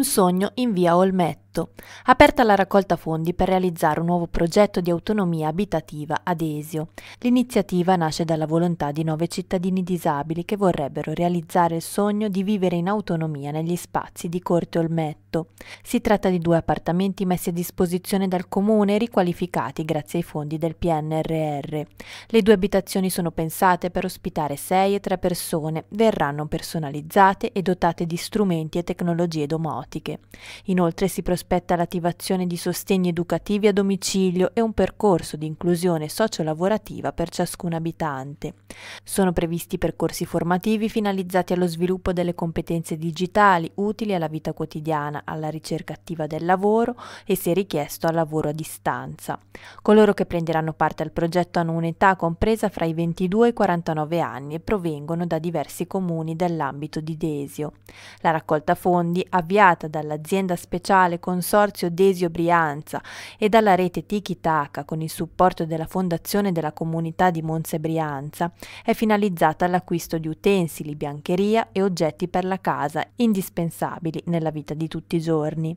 Un sogno in via Olmet. Lotto, aperta la raccolta fondi per realizzare un nuovo progetto di autonomia abitativa ad Esio. L'iniziativa nasce dalla volontà di nove cittadini disabili che vorrebbero realizzare il sogno di vivere in autonomia negli spazi di Corte Olmetto. Si tratta di due appartamenti messi a disposizione dal comune e riqualificati grazie ai fondi del PNRR. Le due abitazioni sono pensate per ospitare 6 e 3 persone, verranno personalizzate e dotate di strumenti e tecnologie domotiche. Inoltre si prosegue spetta l'attivazione di sostegni educativi a domicilio e un percorso di inclusione sociolavorativa per ciascun abitante. Sono previsti percorsi formativi finalizzati allo sviluppo delle competenze digitali utili alla vita quotidiana, alla ricerca attiva del lavoro e, se richiesto, al lavoro a distanza. Coloro che prenderanno parte al progetto hanno un'età compresa fra i 22 e i 49 anni e provengono da diversi comuni dell'ambito di Desio. La raccolta fondi, avviata dall'azienda speciale con Consorzio Desio Brianza e dalla rete Tiki Taka con il supporto della Fondazione della Comunità di Monse Brianza, è finalizzata all'acquisto di utensili, biancheria e oggetti per la casa indispensabili nella vita di tutti i giorni.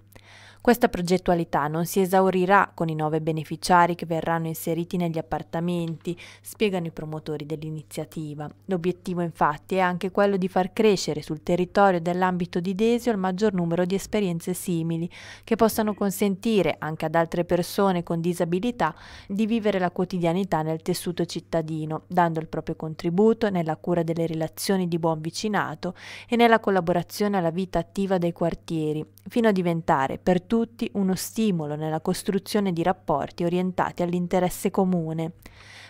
Questa progettualità non si esaurirà con i nove beneficiari che verranno inseriti negli appartamenti, spiegano i promotori dell'iniziativa. L'obiettivo infatti è anche quello di far crescere sul territorio dell'ambito di Desio il maggior numero di esperienze simili, che possano consentire anche ad altre persone con disabilità di vivere la quotidianità nel tessuto cittadino, dando il proprio contributo nella cura delle relazioni di buon vicinato e nella collaborazione alla vita attiva dei quartieri, fino a diventare per tutti tutti uno stimolo nella costruzione di rapporti orientati all'interesse comune.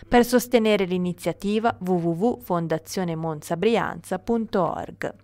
Per sostenere l'iniziativa www.fondazionemonzabrianza.org